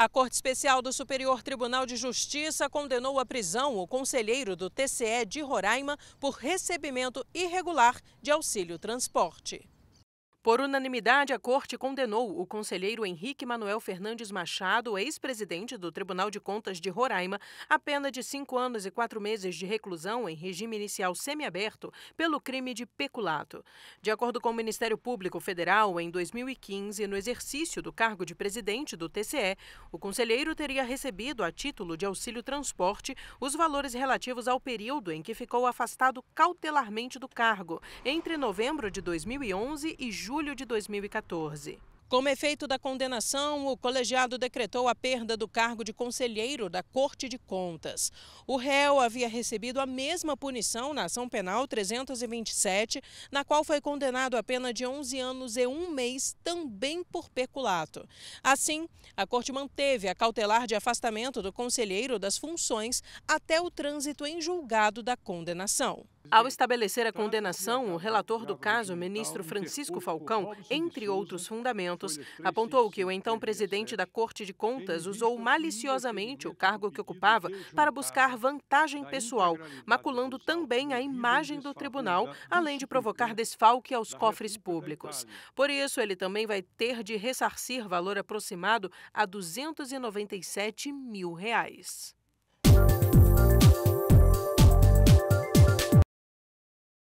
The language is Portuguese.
A Corte Especial do Superior Tribunal de Justiça condenou à prisão o conselheiro do TCE de Roraima por recebimento irregular de auxílio transporte. Por unanimidade, a Corte condenou o conselheiro Henrique Manuel Fernandes Machado, ex-presidente do Tribunal de Contas de Roraima, à pena de cinco anos e quatro meses de reclusão em regime inicial semiaberto pelo crime de peculato. De acordo com o Ministério Público Federal, em 2015, no exercício do cargo de presidente do TCE, o conselheiro teria recebido, a título de auxílio transporte, os valores relativos ao período em que ficou afastado cautelarmente do cargo, entre novembro de 2011 e julho julho de 2014. Como efeito da condenação, o colegiado decretou a perda do cargo de conselheiro da Corte de Contas. O réu havia recebido a mesma punição na ação penal 327, na qual foi condenado a pena de 11 anos e um mês, também por peculato. Assim, a Corte manteve a cautelar de afastamento do conselheiro das funções até o trânsito em julgado da condenação. Ao estabelecer a condenação, o relator do caso, ministro Francisco Falcão, entre outros fundamentos, apontou que o então presidente da Corte de Contas usou maliciosamente o cargo que ocupava para buscar vantagem pessoal, maculando também a imagem do tribunal, além de provocar desfalque aos cofres públicos. Por isso, ele também vai ter de ressarcir valor aproximado a 297 mil reais.